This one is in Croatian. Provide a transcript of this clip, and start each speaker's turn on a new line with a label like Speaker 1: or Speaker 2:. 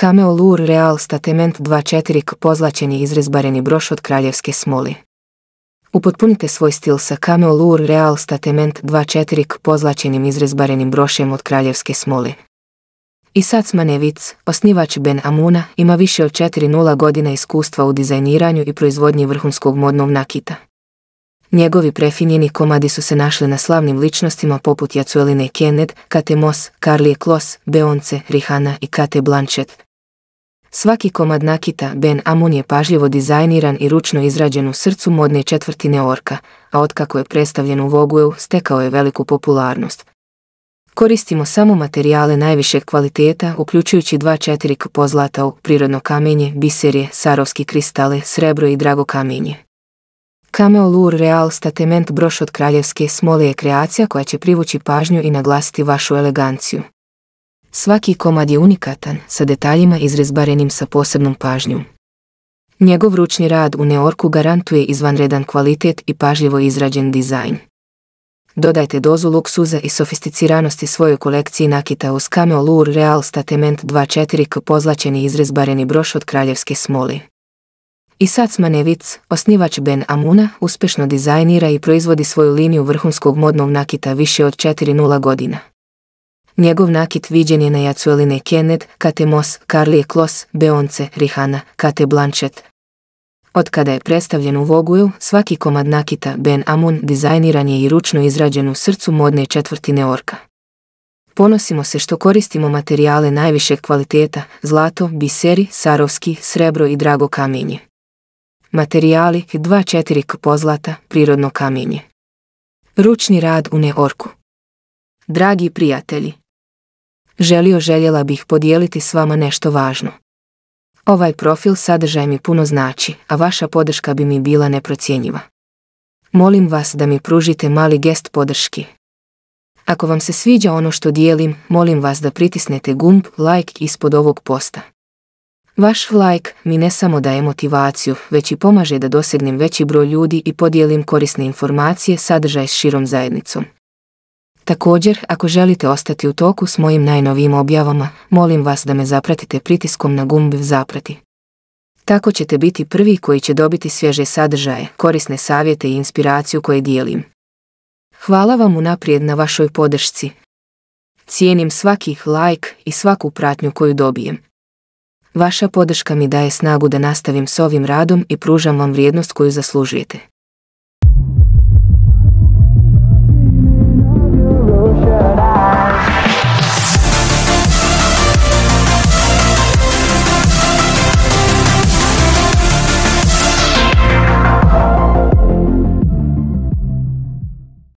Speaker 1: Cameo Lur Real Statement 2.4 k pozlačeni izrezbareni broš od kraljevske smoli. Upotpunite svoj stil sa Cameo Lur Real Statement 2.4 k pozlačenim izrezbarenim brošem od kraljevske smoli. I Manevic, osnivač Ben Amuna, ima više od 4.0 godina iskustva u dizajniranju i proizvodnji vrhunskog modnog nakita. Njegovi prefinjeni komadi su se našli na slavnim ličnostima poput Jacueline Kenned, Kate Moss, Karlije Kloss, Beonce, Rihanna i Kate Blanchett. Svaki komad nakita Ben Amun je pažljivo dizajniran i ručno izrađen u srcu modne četvrtine orka, a otkako je predstavljen u Vogueu, stekao je veliku popularnost. Koristimo samo materijale najvišeg kvaliteta, uključujući dva četiri pozlata u prirodno kamenje, biserje, sarovski kristale, srebro i drago kamenje. Cameo Lure Real Statement broš od kraljevske smole je kreacija koja će privući pažnju i naglasiti vašu eleganciju. Svaki komad je unikatan, sa detaljima izrezbarenim sa posebnom pažnjom. Njegov ručni rad u Neorku garantuje izvanredan kvalitet i pažljivo izrađen dizajn. Dodajte dozu luksuza i sofisticiranosti svojoj kolekciji nakita uz Cameo Lure Real Statement 2.4 k pozlačeni izrezbareni broš od kraljevske smoli. Isac Manevic, osnivač Ben Amuna, uspješno dizajnira i proizvodi svoju liniju vrhunskog modnog nakita više od 4.0 godina. Njegov nakit viđen je na Jacueline Kenneth, Kate Moss, Karlije Kloss, Beonce, Rihana, Kate Blanchett. Od kada je predstavljen u Voguju, svaki komad nakita Ben Amun dizajniran je i ručno izrađen u srcu modne četvrtine orka. Ponosimo se što koristimo materijale najvišeg kvaliteta, zlato, biseri, sarovski, srebro i drago kamenje. Materijali 2-4 k pozlata, prirodno kamenje. Ručni rad u neorku. Dragi prijatelji, želio željela bih podijeliti s vama nešto važno. Ovaj profil sadržaj mi puno znači, a vaša podrška bi mi bila neprocjenjiva. Molim vas da mi pružite mali gest podrški. Ako vam se sviđa ono što dijelim, molim vas da pritisnete gumb like ispod ovog posta. Vaš like mi ne samo daje motivaciju, već i pomaže da dosegnem veći broj ljudi i podijelim korisne informacije sadržaj s širom zajednicom. Također, ako želite ostati u toku s mojim najnovijim objavama, molim vas da me zapratite pritiskom na gumb Zaprati. Tako ćete biti prvi koji će dobiti svježe sadržaje, korisne savjete i inspiraciju koje dijelim. Hvala vam unaprijed na vašoj podršci. Cijenim svaki like i svaku pratnju koju dobijem. Vaša podrška mi daje snagu da nastavim s ovim radom i pružam vam vrijednost koju zaslužujete.